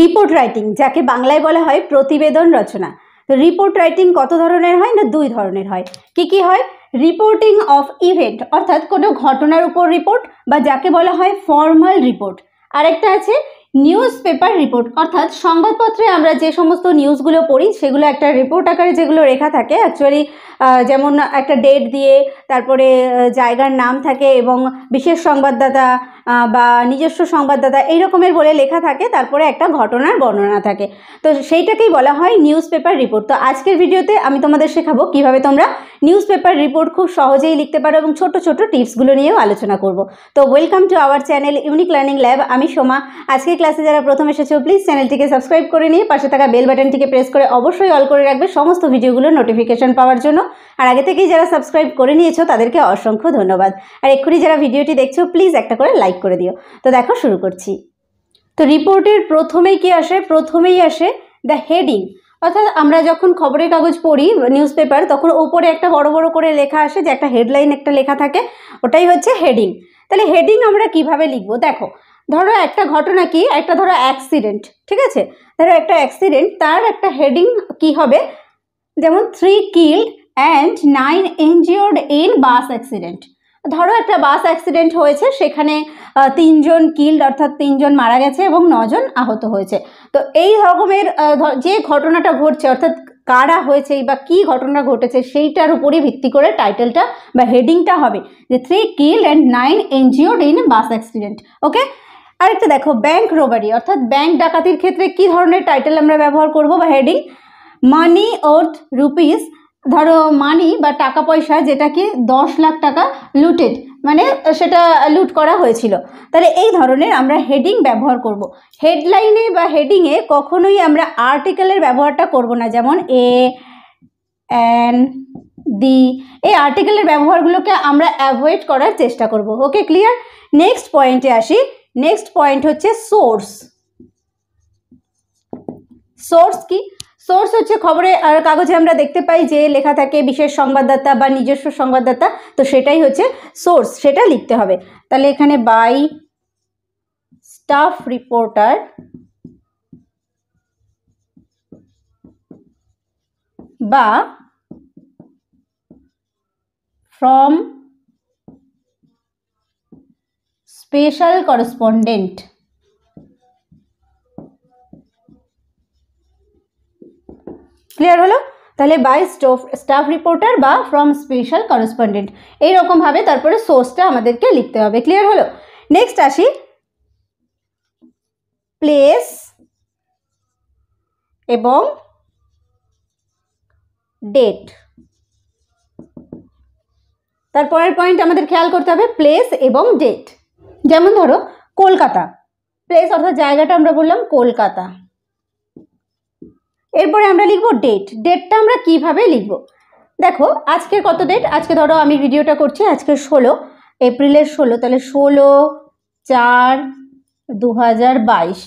Report writing যাকে বাংলায় বলা হয় প্রতিবেদন রচনা তো রিপোর্ট রাইটিং কত ধরনের হয় না দুই ধরনের হয় কি কি হয় রিপোর্টিং অফ ইভেন্ট অর্থাৎ কোনো ঘটনার উপর রিপোর্ট বা যাকে বলা হয় ফর্মাল রিপোর্ট আরেকটা আছে নিউজ পেপার রিপোর্ট অর্থাৎ সংবাদপত্রে আমরা যে সমস্ত নিউজগুলো পড়ি সেগুলো একটা রিপোর্ট আকারে যেগুলো রেখা থাকে অ্যাকচুয়ালি যেমন একটা ডেট দিয়ে তারপরে জায়গার নাম থাকে এবং বিশেষ সংবাদদাতা বা নিজস্ব সংবাদদাতা এই রকমের বলে লেখা থাকে তারপরে একটা ঘটনার বর্ণনা থাকে তো সেইটাকেই বলা হয় নিউজ পেপার রিপোর্ট তো আজকের ভিডিওতে আমি তোমাদের শেখাবো কিভাবে তোমরা নিউজ পেপার রিপোর্ট খুব সহজেই লিখতে পারো এবং ছোট ছোট টিপসগুলো নিয়েও আলোচনা করব তো welcome to our channel unique learning lab আমি সোমা আজকে ক্লাসে যারা প্রথম এসেছো প্লিজ চ্যানেলটিকে সাবস্ক্রাইব করে নিয়ে পাশে থাকা বেল বাটনটিকে প্রেস করে অবশ্যই অল করে রাখবে সমস্ত ভিডিওগুলোর নোটিফিকেশন পাওয়ার জন্য আর আগে থেকেই যারা সাবস্ক্রাইব করে নিয়েছো তাদেরকে অসংখ্য ধন্যবাদ আর এক্ষুনি যারা ভিডিওটি দেখছো প্লিজ একটা করে লাইক করে দিও তো দেখো শুরু করছি তো রিপোর্টের প্রথমেই কি আসে প্রথমেই আসে দ্য হেডিং অর্থাৎ আমরা যখন খবরের কাগজ পড়ি নিউজ পেপার তখন ওপরে একটা বড় বড় করে লেখা আসে যে একটা হেডলাইন একটা লেখা থাকে ওটাই হচ্ছে হেডিং তাহলে হেডিং আমরা কিভাবে লিখবো দেখো ধরো একটা ঘটনা কি একটা ধরো অ্যাক্সিডেন্ট ঠিক আছে ধরো একটা অ্যাক্সিডেন্ট তার একটা হেডিং কি হবে যেমন three killed and nine injured in bus accident ধরো একটা বাস অ্যাক্সিডেন্ট হয়েছে সেখানে তিনজন কিল্ড অর্থাৎ তিনজন মারা গেছে এবং নজন আহত হয়েছে তো এই রকমের যে ঘটনাটা ঘটছে অর্থাৎ কারা হয়েছে বা কি ঘটনা ঘটেছে সেইটার উপরে ভিত্তি করে টাইটেলটা বা হেডিংটা হবে যে three kill and nine injured in bus accident okay আরেকটা দেখো ব্যাংক রোবারি অর্থাৎ ব্যাংক ডাকাতির ক্ষেত্রে কি ধরনের টাইটেল আমরা ব্যবহার করব বা হেডিং মানি অর্থ রুপিস ধরো মানি বা টাকা পয়সা যেটাকে দশ লাখ টাকা লুটেড মানে সেটা লুট করা হয়েছিল তাহলে এই ধরনের আমরা হেডিং ব্যবহার করব। হেডলাইনে বা হেডিংয়ে কখনোই আমরা আর্টিকেলের ব্যবহারটা করব না যেমন এ অ্যান দি এই আর্টিকেলের ব্যবহারগুলোকে আমরা অ্যাভয়েড করার চেষ্টা করব ওকে ক্লিয়ার নেক্সট পয়েন্টে আসি নেক্সট পয়েন্ট হচ্ছে সোর্স সোর্স কি সোর্স হচ্ছে খবরে আর কাগজে আমরা দেখতে পাই যে লেখা থাকে বিশেষ সংবাদদাতা বা নিজস্ব সংবাদদাতা তো সেটাই হচ্ছে সোর্স সেটা লিখতে হবে তাহলে এখানে বাই স্টাফ রিপোর্টার বা ফ্রম স্পেশাল করসপন্ডেন্ট ক্লিয়ার হলো তাহলে বাই স্টোফ স্টাফ রিপোর্টার বা ফ্রম স্পেশাল করসপন্ডেন্ট এইরকমভাবে তারপরে সোর্সটা আমাদেরকে লিখতে হবে ক্লিয়ার হলো নেক্সট আসি প্লেস এবং ডেট তারপরের পয়েন্ট আমাদের খেয়াল করতে হবে প্লেস এবং ডেট যেমন ধরো কলকাতা প্লেস অর্থাৎ জায়গাটা আমরা বললাম কলকাতা এরপরে আমরা লিখব ডেট ডেটটা আমরা কিভাবে লিখব দেখো আজকে কত ডেট আজকে ধরো আমি ভিডিওটা করছি আজকে ষোলো এপ্রিলের ষোলো তাহলে ষোলো চার দু হাজার বাইশ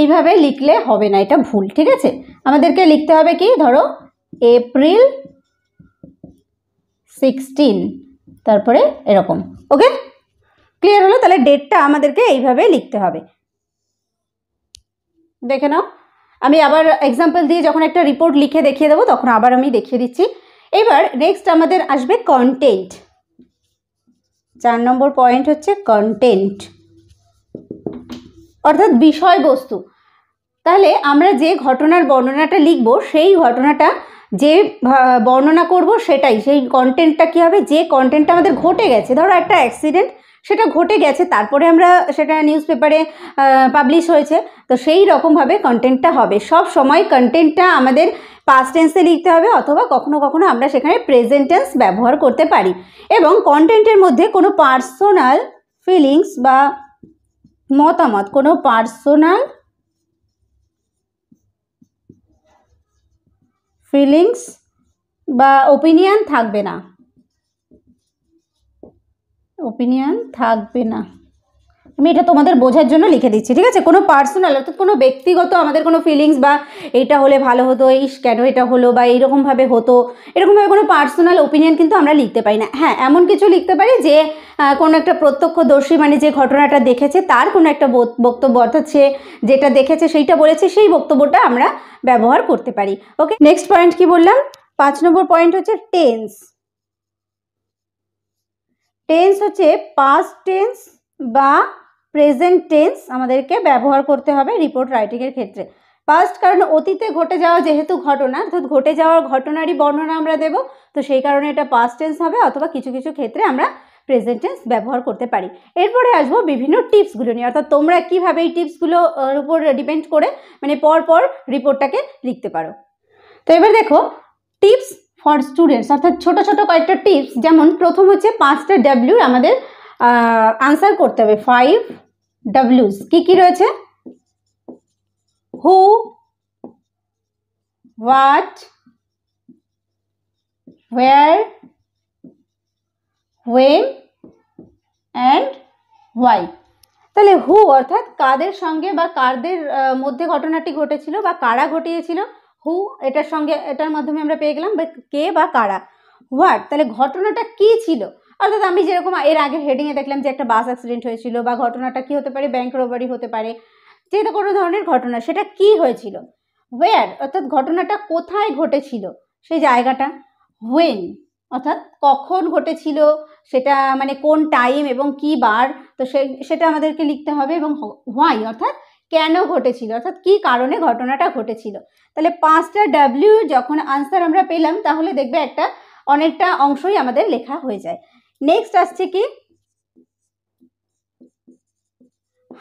এইভাবে লিখলে হবে না এটা ভুল ঠিক আছে আমাদেরকে লিখতে হবে কি ধরো এপ্রিল সিক্সটিন তারপরে এরকম ওকে ক্লিয়ার হলো তাহলে ডেটটা আমাদেরকে এইভাবে লিখতে হবে দেখে নাও আমি আবার এক্সাম্পল দিয়ে যখন একটা রিপোর্ট লিখে দেখিয়ে দেবো তখন আবার আমি দেখিয়ে দিচ্ছি এবার নেক্সট আমাদের আসবে কন্টেন্ট চার নম্বর পয়েন্ট হচ্ছে কন্টেন্ট অর্থাৎ বিষয়বস্তু তাহলে আমরা যে ঘটনার বর্ণনাটা লিখব সেই ঘটনাটা যে বর্ণনা করব সেটাই সেই কন্টেন্টটা কী হবে যে কন্টেন্টটা আমাদের ঘটে গেছে ধরো একটা অ্যাক্সিডেন্ট সেটা ঘটে গেছে তারপরে আমরা সেটা নিউজ পেপারে পাবলিশ হয়েছে তো সেই রকমভাবে কন্টেন্টটা হবে সব সময় কন্টেন্টটা আমাদের পাস্ট টেন্সে লিখতে হবে অথবা কখনো কখনো আমরা সেখানে প্রেজেন্টেন্স ব্যবহার করতে পারি এবং কন্টেন্টের মধ্যে কোনো পার্সোনাল ফিলিংস বা মতামত কোনো পার্সোনাল ফিলিংস বা ওপিনিয়ন থাকবে না ওপিনিয়ন থাকবে না আমি এটা তোমাদের বোঝার জন্য লিখে দিচ্ছি ঠিক আছে কোনো পার্সোনাল অর্থাৎ কোনো ব্যক্তিগত আমাদের কোনো ফিলিংস বা এটা হলে ভালো হতো এই কেন এটা হলো বা এইরকমভাবে হতো এরকমভাবে কোনো পার্সোনাল ওপিনিয়ন কিন্তু আমরা লিখতে পারি না হ্যাঁ এমন কিছু লিখতে পারি যে কোনো একটা প্রত্যক্ষদর্শী মানে যে ঘটনাটা দেখেছে তার কোনো একটা বক্তব্য অর্থাৎ সে যেটা দেখেছে সেইটা বলেছে সেই বক্তব্যটা আমরা ব্যবহার করতে পারি ওকে নেক্সট পয়েন্ট কি বললাম পাঁচ নম্বর পয়েন্ট হচ্ছে টেন্স টেন্স হচ্ছে পাস্ট টেন্স বা প্রেজেন্ট টেন্স আমাদেরকে ব্যবহার করতে হবে রিপোর্ট রাইটিংয়ের ক্ষেত্রে পাস্ট কারণ অতীতে ঘটে যাওয়া যেহেতু ঘটনা অর্থাৎ ঘটে যাওয়ার ঘটনারই বর্ণনা আমরা দেব তো সেই কারণে এটা পাস্ট টেন্স হবে অথবা কিছু কিছু ক্ষেত্রে আমরা প্রেজেন্ট টেন্স ব্যবহার করতে পারি এরপরে আসবো বিভিন্ন টিপসগুলো নিয়ে অর্থাৎ তোমরা কীভাবে এই টিপসগুলোর উপর ডিপেন্ড করে মানে পর পর রিপোর্টটাকে লিখতে পারো তো এবার দেখো টিপস ফর স্টুডেন্টস অর্থাৎ ছোট ছোট কয়েকটা টিপস যেমন প্রথম হচ্ছে পাঁচটা ডাব্লিউর আমাদের আনসার করতে হবে ফাইভ ডাব্লিউস কি কি রয়েছে who what where when and why তাহলে হু অর্থাৎ কাদের সঙ্গে বা কারদের মধ্যে ঘটনাটি ঘটেছিল বা কারা ঘটিয়েছিল হু এটার সঙ্গে এটার মাধ্যমে আমরা পেয়ে গেলাম বা কে বা কারা হোয়াট তাহলে ঘটনাটা কী ছিল অর্থাৎ আমি যেরকম এর আগে হেডিংয়ে দেখলাম যে একটা বাস অ্যাক্সিডেন্ট হয়েছিল বা ঘটনাটা কী হতে পারে ব্যাংক রোবারি হতে পারে যে কোনো ধরনের ঘটনা সেটা কি হয়েছিল ওয়েয়ার অর্থাৎ ঘটনাটা কোথায় ঘটেছিল সেই জায়গাটা হোয়েন অর্থাৎ কখন ঘটেছিল সেটা মানে কোন টাইম এবং কি বার তো সে সেটা আমাদেরকে লিখতে হবে এবং হোয়াই অর্থাৎ কেন ঘটেছিল অর্থাৎ কি কারণে ঘটনাটা ঘটেছিল তাহলে পাঁচটা ডাব্লিউ যখন আনসার আমরা পেলাম তাহলে দেখবে একটা অনেকটা অংশই আমাদের লেখা হয়ে যায় নেক্সট আসছে কি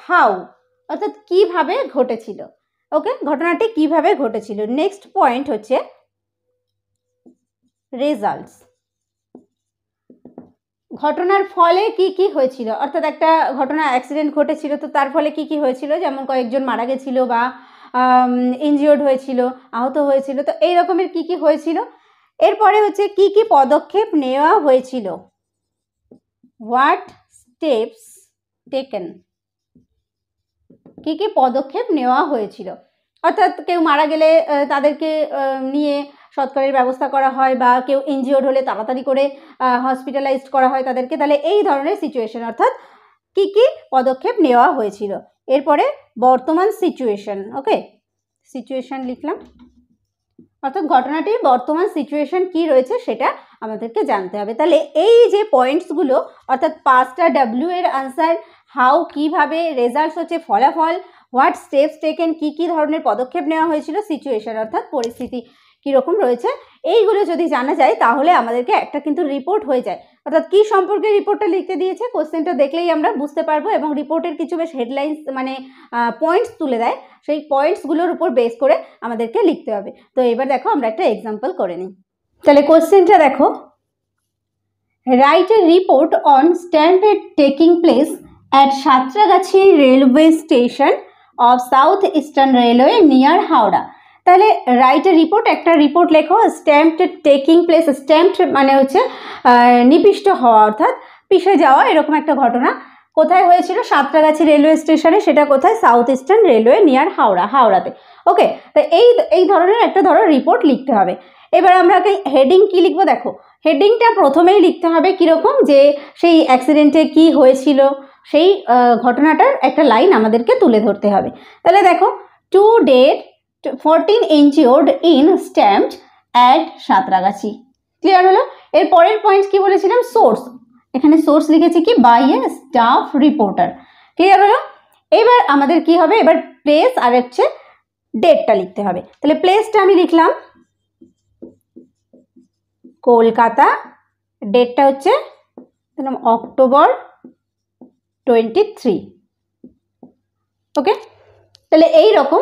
হাউ অর্থাৎ কিভাবে ঘটেছিল ওকে ঘটনাটি কিভাবে ঘটেছিল নেক্সট পয়েন্ট হচ্ছে রেজাল্টস ঘটনার ফলে কি কি হয়েছিল অর্থাৎ একটা ঘটনা অ্যাক্সিডেন্ট ঘটেছিল তো তার ফলে কি কি হয়েছিল যেমন কয়েকজন মারা গেছিল বা ইনজিওর্ড হয়েছিল আহত হয়েছিল তো এই রকমের কি কি হয়েছিল এরপরে হচ্ছে কি কি পদক্ষেপ নেওয়া হয়েছিল হোয়াট স্টেপস টেকেন কি কি পদক্ষেপ নেওয়া হয়েছিল অর্থাৎ কেউ মারা গেলে তাদেরকে নিয়ে সৎকারের ব্যবস্থা করা হয় বা কেউ এনজিওর হলে তাড়াতাড়ি করে হসপিটালাইজড করা হয় তাদেরকে তাহলে এই ধরনের সিচুয়েশন অর্থাৎ কি কি পদক্ষেপ নেওয়া হয়েছিল এরপরে বর্তমান সিচুয়েশন ওকে সিচুয়েশন লিখলাম অর্থাৎ ঘটনাটির বর্তমান সিচুয়েশন কি রয়েছে সেটা আমাদেরকে জানতে হবে তাহলে এই যে পয়েন্টসগুলো অর্থাৎ পাঁচটা ডাব্লিউ এর আনসার হাউ কিভাবে রেজাল্টস হচ্ছে ফলাফল হোয়াট স্টেপস টেকেন কী কী ধরনের পদক্ষেপ নেওয়া হয়েছিল সিচুয়েশান অর্থাৎ পরিস্থিতি কীরকম রয়েছে এইগুলো যদি জানা যায় তাহলে আমাদেরকে একটা কিন্তু রিপোর্ট হয়ে যায় অর্থাৎ কি সম্পর্কে রিপোর্টটা লিখতে দিয়েছে কোশ্চেনটা দেখলেই আমরা বুঝতে পারবো এবং রিপোর্টের কিছু বেশ হেডলাইন্স মানে পয়েন্টস তুলে দেয় সেই পয়েন্টসগুলোর উপর বেস করে আমাদেরকে লিখতে হবে তো এবার দেখো আমরা একটা এক্সাম্পল করে নিই তাহলে কোশ্চেনটা দেখো write a report on standard taking place at Shatragachi railway station of South Eastern Railway near Howrah. তাহলে রাইট এ রিপোর্ট একটা রিপোর্ট লেখো স্ট্যাম্পড টেকিং প্লেস স্ট্যাম্পড মানে হচ্ছে নিবিষ্ট হওয়া অর্থাৎ পিষে যাওয়া এরকম একটা ঘটনা কোথায় হয়েছিল সাতরাগাছি রেলওয়ে স্টেশনে সেটা কোথায় south eastern railway near Howrah হাওড়াতে ওকে তো এই এই ধরনের একটা ধরো রিপোর্ট লিখতে হবে এবার আমরা হেডিং কি লিখবো দেখো হেডিংটা প্রথমেই লিখতে হবে কীরকম যে সেই অ্যাক্সিডেন্টে কি হয়েছিল সেই ঘটনাটার একটা লাইন আমাদেরকে তুলে ধরতে হবে তাহলে দেখো to date fourteen injured in stampede at Santragachi clear হলো এর পরের পয়েন্ট কি বলেছিলাম সোর্স এখানে সোর্স লিখেছি কি by a staff reporter clear হলো এবার আমাদের কি হবে এবার প্লেস আর হচ্ছে ডেটটা লিখতে হবে তাহলে প্লেসটা আমি লিখলাম কলকাতা ডেটটা হচ্ছে অক্টোবর টোয়েন্টি থ্রি ওকে তাহলে এই রকম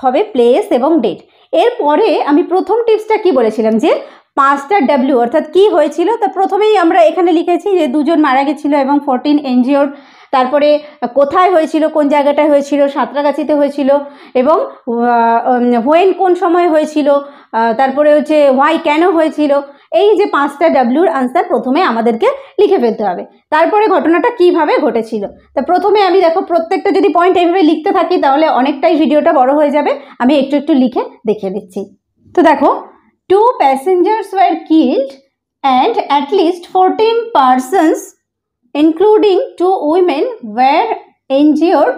হবে প্লেস এবং ডেট এরপরে আমি প্রথম টিপসটা কি বলেছিলাম যে পাঁচটা ডাব্লিউ অর্থাৎ কি হয়েছিল তা প্রথমেই আমরা এখানে লিখেছি যে দুজন মারা গেছিল এবং ফোরটিন এনজিওর তারপরে কোথায় হয়েছিল কোন জায়গাটায় হয়েছিল সাঁতরাগাছিতে হয়েছিল এবং হোয়েন কোন সময় হয়েছিল তারপরে হচ্ছে হোয়াই কেন হয়েছিল এই যে পাঁচটা ডাব্লিউর আনসার প্রথমে আমাদেরকে লিখে ফেলতে হবে তারপরে ঘটনাটা কিভাবে ঘটেছিল তা প্রথমে আমি দেখো প্রত্যেকটা যদি পয়েন্ট এইভাবে লিখতে থাকি তাহলে অনেকটাই ভিডিওটা বড় হয়ে যাবে আমি একটু একটু লিখে দেখে দিচ্ছি তো দেখো two passengers were killed and at least fourteen persons including two women were injure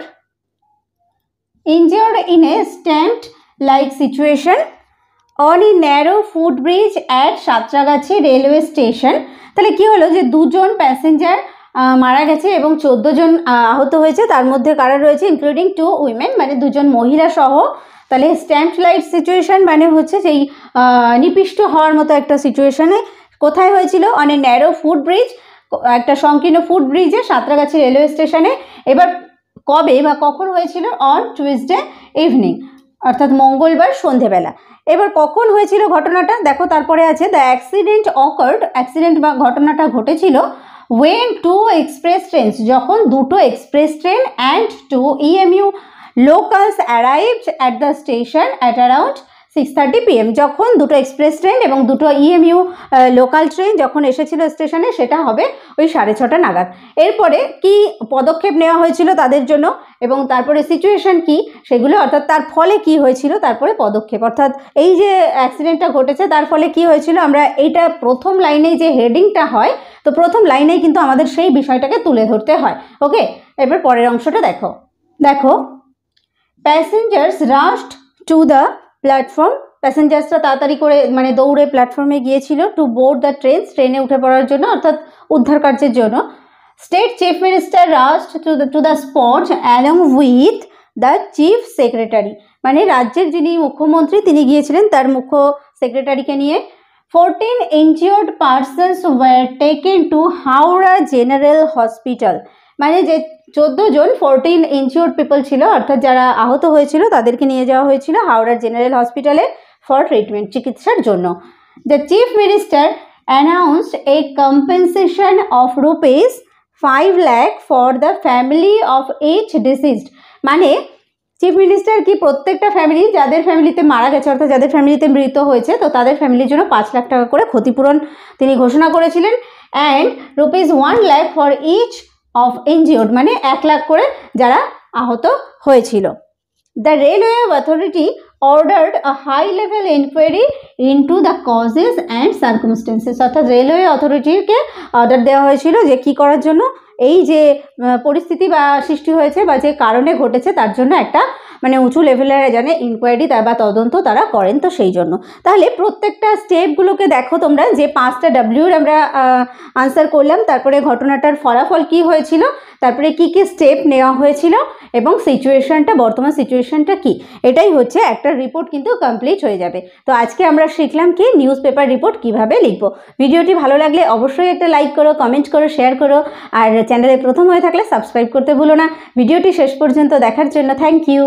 injured in a stand like situation on a narrow foot bridge at Santragachi railway station তাহলে কি হলো যে দুজন প্যাসেঞ্জার মারা গেছে এবং চোদ্দো জন আহত হয়েছে তার মধ্যে কারা রয়েছে ইনক্লুডিং টু উইমেন মানে দুজন মহিলা সহ তাহলে স্ট্যাম্প লাইট সিচুয়েশান মানে হচ্ছে সেই নিপিষ্ট হওয়ার মতো একটা সিচুয়েশানে কোথায় হয়েছিল on a narrow foot bridge একটা সংকীর্ণ ফুড ব্রিজে সাঁতরাগাছি রেলওয়ে স্টেশনে এবার কবে বা কখন হয়েছিল অন টুইসডে ইভিনিং অর্থাৎ মঙ্গলবার সন্ধেবেলা এবার কখন হয়েছিল ঘটনাটা দেখো তারপরে আছে দ্য অ্যাক্সিডেন্ট অকার্ড অ্যাক্সিডেন্ট বা ঘটনাটা ঘটেছিল ওয়েন টু এক্সপ্রেস ট্রেন যখন দুটো express train and two EMU locals arrived at the station at around six thirty PM যখন দুটো এক্সপ্রেস ট্রেন এবং দুটো ইএমইউ লোকাল ট্রেন যখন এসেছিল স্টেশনে সেটা হবে ওই সাড়ে ছটা নাগাদ এরপরে কি পদক্ষেপ নেওয়া হয়েছিল তাদের জন্য এবং তারপরে সিচুয়েশন কি সেগুলো অর্থাৎ তার ফলে কি হয়েছিল তারপরে পদক্ষেপ অর্থাৎ এই যে অ্যাক্সিডেন্টটা ঘটেছে তার ফলে কি হয়েছিল আমরা এইটা প্রথম লাইনে যে হেডিংটা হয় তো প্রথম লাইনেই কিন্তু আমাদের সেই বিষয়টাকে তুলে ধরতে হয় ওকে এবার পরের অংশটা দেখো দেখো passengers rushed to the platform প্যাসেঞ্জার্সরা তাড়াতাড়ি করে মানে দৌড়ে প্ল্যাটফর্মে গিয়েছিল টু বোর্ড দ্য ট্রেন ট্রেনে উঠে পড়ার জন্য অর্থাৎ উদ্ধার কার্যের জন্য state chief minister rushed to to the spot along with the chief secretary মানে রাজ্যের যিনি মুখ্যমন্ত্রী তিনি গিয়েছিলেন তার মুখ্য সেক্রেটারিকে নিয়ে fourteen injured persons were taken to Howrah general hospital মানে যে চোদ্দো জন ফোরটিন ইনচিওর পিপল ছিল অর্থাৎ যারা আহত হয়েছিল তাদেরকে নিয়ে যাওয়া হয়েছিল হাওড়ার জেনারেল হসপিটালে ফর ট্রিটমেন্ট চিকিৎসার জন্য the chief minister announced a compensation of rupees five lakh for the family of each deceased মানে চিফ মিনিস্টার কি প্রত্যেকটা ফ্যামিলি যাদের ফ্যামিলিতে মারা গেছে অর্থাৎ যাদের ফ্যামিলিতে মৃত হয়েছে তো তাদের ফ্যামিলির জন্য পাঁচ লাখ টাকা করে ক্ষতিপূরণ তিনি ঘোষণা করেছিলেন and rupees one lakh for each of injured মানে এক লাখ করে যারা আহত হয়েছিল the railway authority ordered a high level inquiry to the causes and circumstances অর্থাৎ রেলওয়ে অথরিটিকে অর্ডার দেওয়া হয়েছিল যে কী করার জন্য এই যে পরিস্থিতি বা সৃষ্টি হয়েছে বা যে কারণে ঘটেছে তার জন্য একটা মানে উঁচু লেভেলের জানে ইনকোয়ারি বা তদন্ত তারা করেন তো সেই জন্য তাহলে প্রত্যেকটা স্টেপগুলোকে দেখো তোমরা যে পাঁচটা ডাব্লিউর আমরা আনসার করলাম তারপরে ঘটনাটার ফলাফল কি হয়েছিল তারপরে কি কি স্টেপ নেওয়া হয়েছিল এবং সিচুয়েশনটা বর্তমান সিচুয়েশনটা কি এটাই হচ্ছে একটা রিপোর্ট কিন্তু কমপ্লিট হয়ে যাবে তো আজকে আমরা শিখলাম কি নিউজ পেপার রিপোর্ট কীভাবে লিখবো ভিডিওটি ভালো লাগলে অবশ্যই একটা লাইক করো কমেন্ট করো শেয়ার করো আর চ্যানেলে প্রথম হয়ে থাকলে সাবস্ক্রাইব করতে ভুলো না ভিডিওটি শেষ পর্যন্ত দেখার জন্য থ্যাংক ইউ